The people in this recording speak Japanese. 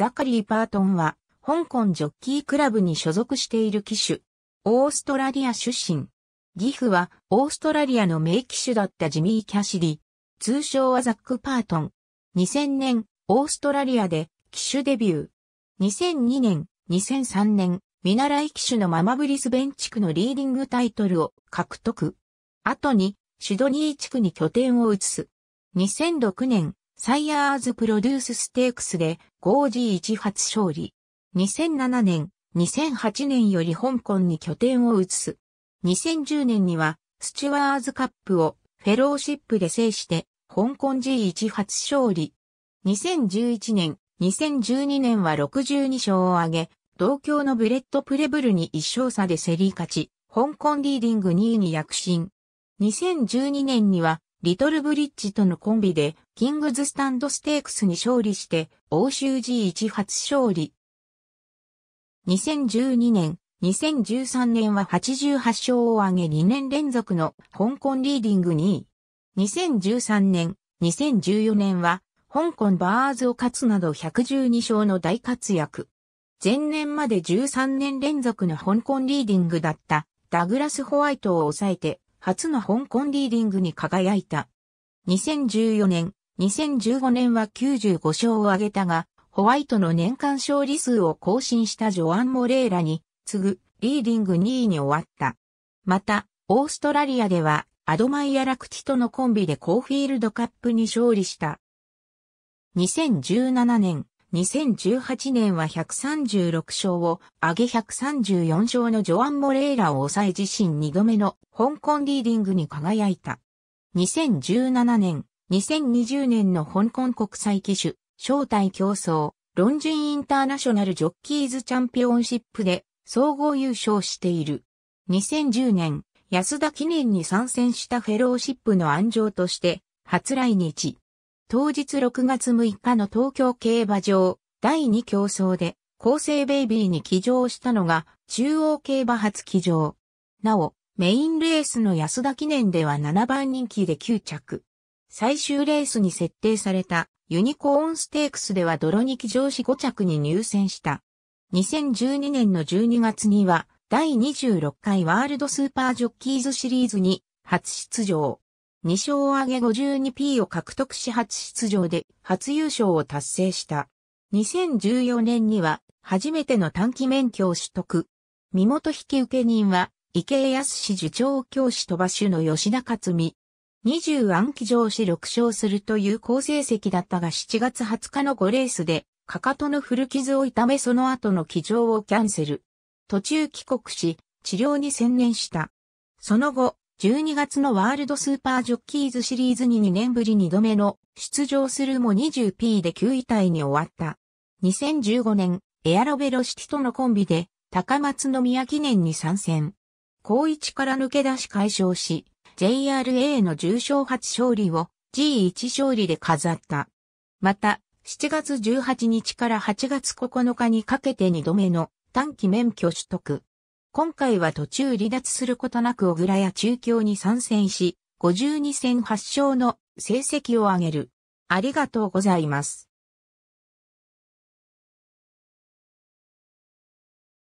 ザカリー・パートンは、香港ジョッキークラブに所属している機種。オーストラリア出身。ギフは、オーストラリアの名機種だったジミー・キャシディ。通称はザック・パートン。2000年、オーストラリアで、機種デビュー。2002年、2003年、見習い機種のままブリスベン地区のリーディングタイトルを獲得。後に、シドニー地区に拠点を移す。2006年、サイヤーズプロデュースステークスで 5G1 発勝利。2007年、2008年より香港に拠点を移す。2010年にはスチュワーズカップをフェローシップで制して香港 G1 発勝利。2011年、2012年は62勝を挙げ、同郷のブレットプレブルに1勝差で競り勝ち、香港リーディング2位に躍進。2012年には、リトルブリッジとのコンビで、キングズスタンドステークスに勝利して、欧州 G1 初勝利。2012年、2013年は88勝を挙げ2年連続の香港リーディング2位。2013年、2014年は香港バーズを勝つなど112勝の大活躍。前年まで13年連続の香港リーディングだったダグラス・ホワイトを抑えて初の香港リーディングに輝いた。2014年、2015年は95勝を挙げたが、ホワイトの年間勝利数を更新したジョアン・モレーラに次ぐリーディング2位に終わった。また、オーストラリアではアドマイヤ・ラクティとのコンビでコーフィールドカップに勝利した。2017年、2018年は136勝を挙げ134勝のジョアン・モレーラを抑え自身2度目の香港リーディングに輝いた。2017年、2020年の香港国際機種、招待競争、ロンジンインターナショナルジョッキーズチャンピオンシップで総合優勝している。2010年、安田記念に参戦したフェローシップの安城として初来日。当日6月6日の東京競馬場第2競争で厚生ベイビーに騎乗したのが中央競馬初騎乗。なお、メインレースの安田記念では7番人気で9着。最終レースに設定されたユニコーンステークスでは泥に騎乗し5着に入選した。2012年の12月には第26回ワールドスーパージョッキーズシリーズに初出場。2勝を挙げ 52P を獲得し初出場で初優勝を達成した。2014年には初めての短期免許を取得。身元引受人は池江康史受長教師飛ば種の吉田勝美、20暗記上し6勝するという好成績だったが7月20日の5レースで、かかとの古傷を痛めその後の騎乗をキャンセル。途中帰国し、治療に専念した。その後、12月のワールドスーパージョッキーズシリーズに2年ぶり2度目の出場するも 20P で9位タイに終わった。2015年、エアロベロシティとのコンビで、高松宮記念に参戦。高一から抜け出し解消し、JRA の重賞初勝利を G1 勝利で飾った。また、7月18日から8月9日にかけて2度目の短期免許取得。今回は途中離脱することなく小倉や中京に参戦し、52戦8勝の成績を上げる。ありがとうございます。